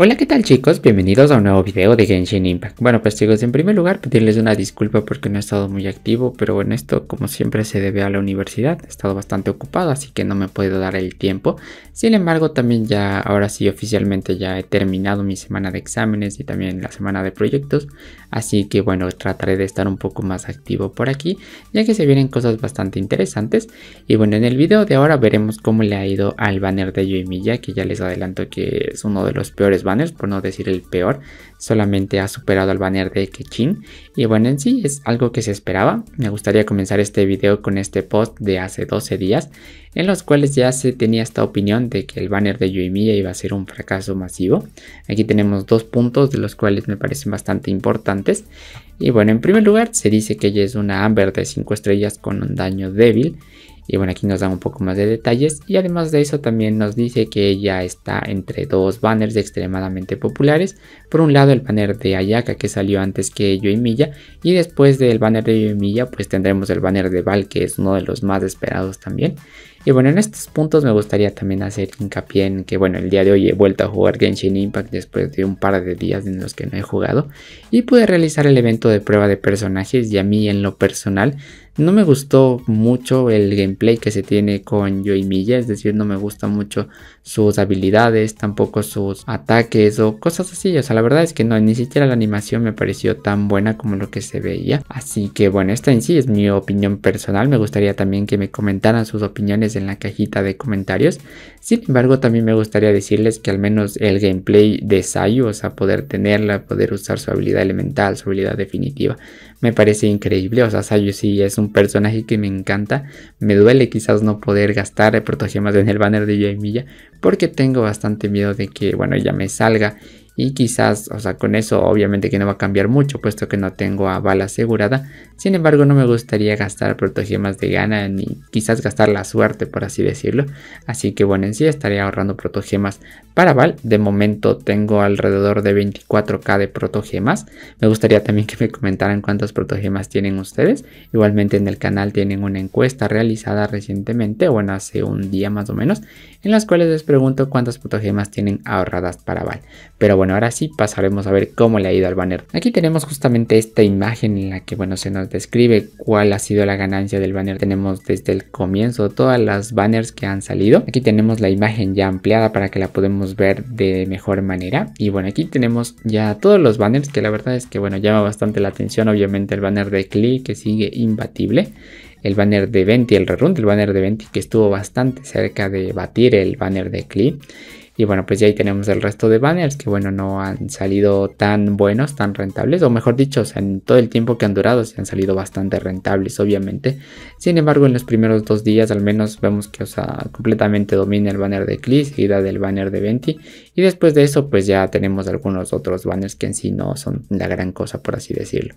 Hola qué tal chicos, bienvenidos a un nuevo video de Genshin Impact Bueno pues chicos, en primer lugar pedirles una disculpa porque no he estado muy activo Pero bueno, esto como siempre se debe a la universidad, he estado bastante ocupado así que no me he podido dar el tiempo Sin embargo también ya, ahora sí oficialmente ya he terminado mi semana de exámenes y también la semana de proyectos Así que bueno, trataré de estar un poco más activo por aquí Ya que se vienen cosas bastante interesantes Y bueno, en el video de ahora veremos cómo le ha ido al banner de Yuimiya Que ya les adelanto que es uno de los peores banners, por no decir el peor, solamente ha superado al banner de Kechin. Y bueno, en sí es algo que se esperaba. Me gustaría comenzar este video con este post de hace 12 días, en los cuales ya se tenía esta opinión de que el banner de Yuimiya iba a ser un fracaso masivo. Aquí tenemos dos puntos de los cuales me parecen bastante importantes. Y bueno, en primer lugar se dice que ella es una Amber de 5 estrellas con un daño débil y bueno, aquí nos da un poco más de detalles. Y además de eso también nos dice que ella está entre dos banners extremadamente populares. Por un lado el banner de Ayaka que salió antes que Yo Y y después del banner de Yoimiya pues tendremos el banner de Val que es uno de los más esperados también. Y bueno, en estos puntos me gustaría también hacer hincapié en que, bueno, el día de hoy he vuelto a jugar Genshin Impact después de un par de días en los que no he jugado y pude realizar el evento de prueba de personajes y a mí en lo personal no me gustó mucho el gameplay que se tiene con Yoimiya, es decir, no me gusta mucho sus habilidades, tampoco sus ataques o cosas así. O sea, la verdad es que no, ni siquiera la animación me pareció tan buena como lo que se veía. Así que bueno, esta en sí es mi opinión personal. Me gustaría también que me comentaran sus opiniones en la cajita de comentarios. Sin embargo, también me gustaría decirles que al menos el gameplay de Sayu, o sea, poder tenerla, poder usar su habilidad elemental, su habilidad definitiva, me parece increíble. O sea, Sayu sí es un personaje que me encanta. Me duele quizás no poder gastar eh, protogemas en el banner de ya porque tengo bastante miedo de que, bueno, ya me salga y quizás, o sea, con eso obviamente que no va a cambiar mucho puesto que no tengo a bala asegurada. Sin embargo, no me gustaría gastar protogemas de gana ni quizás gastar la suerte, por así decirlo. Así que bueno, en sí estaría ahorrando protogemas para Val. De momento tengo alrededor de 24k de protogemas. Me gustaría también que me comentaran cuántas protogemas tienen ustedes. Igualmente en el canal tienen una encuesta realizada recientemente, bueno, hace un día más o menos, en las cuales les pregunto cuántas protogemas tienen ahorradas para Val. Pero bueno, ahora sí pasaremos a ver cómo le ha ido al banner. Aquí tenemos justamente esta imagen en la que, bueno, se nos describe cuál ha sido la ganancia del banner. Tenemos desde el comienzo todas las banners que han salido. Aquí tenemos la imagen ya ampliada para que la podemos ver de mejor manera. Y bueno, aquí tenemos ya todos los banners que la verdad es que, bueno, llama bastante la atención. Obviamente el banner de Klee que sigue imbatible el banner de Venti, el rerun del banner de Venti que estuvo bastante cerca de batir el banner de Klee. Y bueno, pues ya ahí tenemos el resto de banners que bueno, no han salido tan buenos, tan rentables, o mejor dicho, en todo el tiempo que han durado se han salido bastante rentables, obviamente. Sin embargo, en los primeros dos días al menos vemos que, o sea, completamente domina el banner de y da del banner de Venti. Y después de eso, pues ya tenemos algunos otros banners que en sí no son la gran cosa, por así decirlo.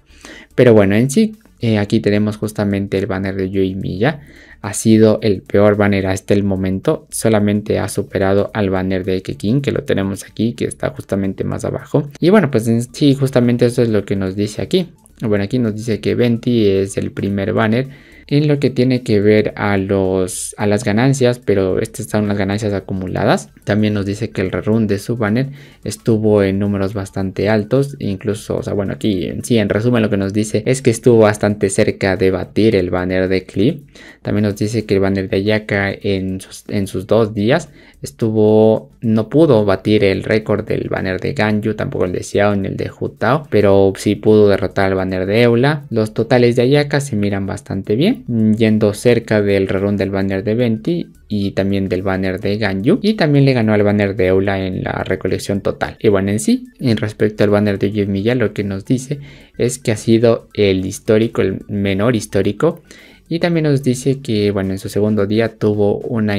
Pero bueno, en sí eh, aquí tenemos justamente el banner de y Milla. Ha sido el peor banner hasta el momento. Solamente ha superado al banner de King que lo tenemos aquí, que está justamente más abajo. Y bueno, pues sí, justamente eso es lo que nos dice aquí. Bueno, aquí nos dice que Venti es el primer banner en lo que tiene que ver a, las ganancias, pero estas son las ganancias acumuladas. También nos dice que el rerun de su banner estuvo en números bastante altos, incluso, o sea, bueno, aquí en sí, en resumen lo que nos dice es que estuvo bastante cerca de batir el banner de Clip. También nos dice que el banner de Ayaka en sus, dos días estuvo, no pudo batir el récord del banner de Ganju, tampoco el de Xiao ni el de Hu pero sí pudo derrotar el banner de Eula. Los totales de Ayaka se miran bastante bien. Mm, yendo cerca del rerun del banner de Venti y también del banner de Ganyu. Y también le ganó al banner de Eula en la recolección total. Y bueno, en sí, en respecto al banner de Milla, lo que nos dice es que ha sido el histórico, el menor histórico. Y también nos dice que, bueno, en su segundo día tuvo un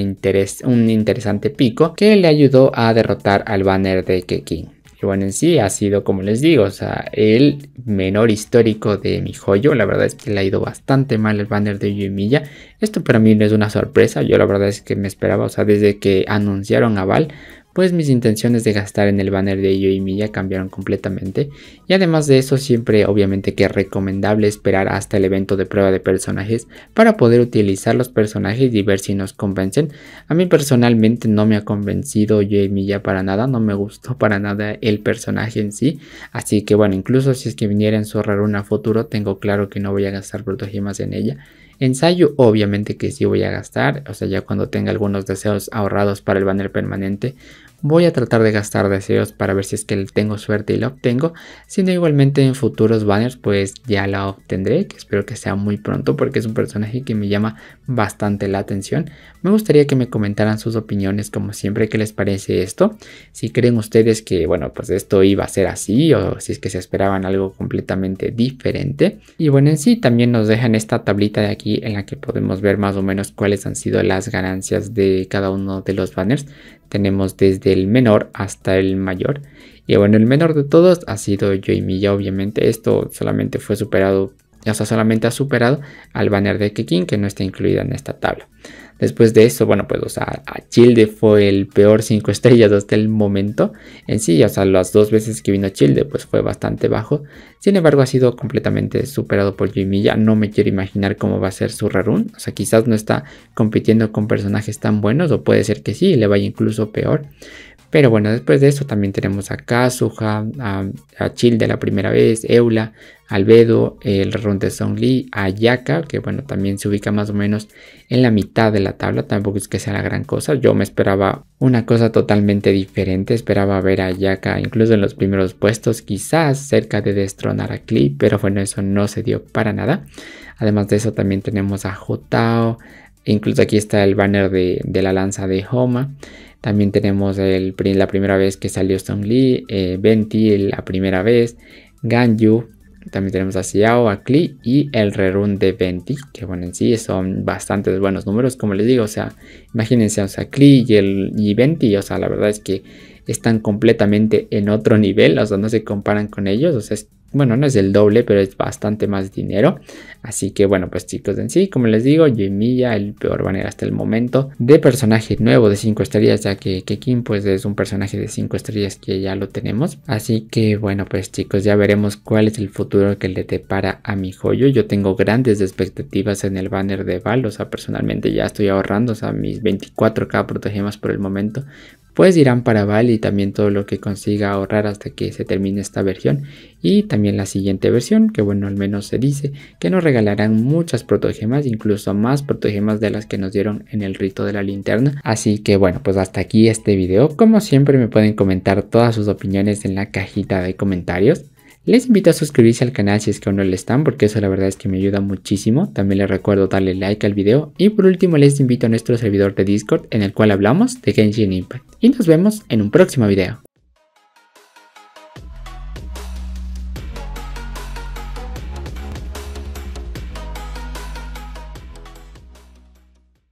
interesante pico que le ayudó a derrotar al banner de Kekin bueno, en sí ha sido, como les digo, o sea, el menor histórico de mi joyo. La verdad es que le ha ido bastante mal el banner de Yuimiya. Esto para mí no es una sorpresa. Yo la verdad es que me esperaba, o sea, desde que anunciaron a Val, pues mis intenciones de gastar en el banner de Yo y Milla cambiaron completamente y además de eso siempre obviamente que es recomendable esperar hasta el evento de prueba de personajes para poder utilizar los personajes y ver si nos convencen. A mí personalmente no me ha convencido Yo y Milla para nada, no me gustó para nada el personaje en sí, así que bueno, incluso si es que viniera en su una futuro tengo claro que no voy a gastar protogemas en ella. Ensayo obviamente que sí voy a gastar, o sea ya cuando tenga algunos deseos ahorrados para el banner permanente Voy a tratar de gastar deseos para ver si es que tengo suerte y la obtengo. Siendo igualmente en futuros banners pues ya la obtendré, que espero que sea muy pronto porque es un personaje que me llama bastante la atención. Me gustaría que me comentaran sus opiniones como siempre, qué les parece esto. Si creen ustedes que bueno pues esto iba a ser así o si es que se esperaban algo completamente diferente. Y bueno en sí también nos dejan esta tablita de aquí en la que podemos ver más o menos cuáles han sido las ganancias de cada uno de los banners. Tenemos desde el menor hasta el mayor. Y bueno, el menor de todos ha sido yo y ya. obviamente. Esto solamente fue superado, ya sea, solamente ha superado al banner de Kekin, que no está incluida en esta tabla. Después de eso, bueno, pues, o sea, a Childe fue el peor 5 estrellas hasta el momento en sí, o sea, las dos veces que vino Childe, pues fue bastante bajo. Sin embargo, ha sido completamente superado por Jimmy. Ya no me quiero imaginar cómo va a ser su rarun. O sea, quizás no está compitiendo con personajes tan buenos, o puede ser que sí, le vaya incluso peor. Pero bueno, después de eso también tenemos a Kazuha, a, Chill de la primera vez, Eula, Albedo, el run de Song Lee, a Yaka, que bueno, también se ubica más o menos en la mitad de la tabla, tampoco es que sea la gran cosa. Yo me esperaba una cosa totalmente diferente, esperaba ver a Yaka incluso en los primeros puestos, quizás cerca de destronar a Klee, pero bueno, eso no se dio para nada. Además de eso, también tenemos a Jotao, Incluso aquí está el banner de, la lanza de Homa. También tenemos el, la primera vez que salió Stone Lee, eh, Venti la primera vez, Ganyu, también tenemos a Xiao, a Klee y el rerun de Venti, que bueno, en sí son bastantes buenos números, como les digo, o sea, imagínense, o sea, Klee y, el, Venti, o sea, la verdad es que están completamente en otro nivel, o sea, no se comparan con ellos, o sea, es bueno, no es el doble, pero es bastante más dinero. Así que bueno, pues chicos, en sí, como les digo, Jemiya, el peor banner hasta el momento, de personaje nuevo de 5 estrellas, ya que, Kekin, pues es un personaje de 5 estrellas que ya lo tenemos. Así que bueno, pues chicos, ya veremos cuál es el futuro que le depara a mi joyo. Yo tengo grandes expectativas en el banner de Val, o sea, personalmente ya estoy ahorrando, o sea, mis 24k protegemos por el momento pues irán para Val y también todo lo que consiga ahorrar hasta que se termine esta versión y también la siguiente versión, que bueno, al menos se dice que nos regalarán muchas protogemas, incluso más protogemas de las que nos dieron en el rito de la linterna. Así que bueno, pues hasta aquí este video. Como siempre me pueden comentar todas sus opiniones en la cajita de comentarios. Les invito a suscribirse al canal si es que aún no lo están porque eso la verdad es que me ayuda muchísimo. También les recuerdo darle like al video y por último les invito a nuestro servidor de Discord en el cual hablamos de Genshin Impact. Y nos vemos en un próximo video.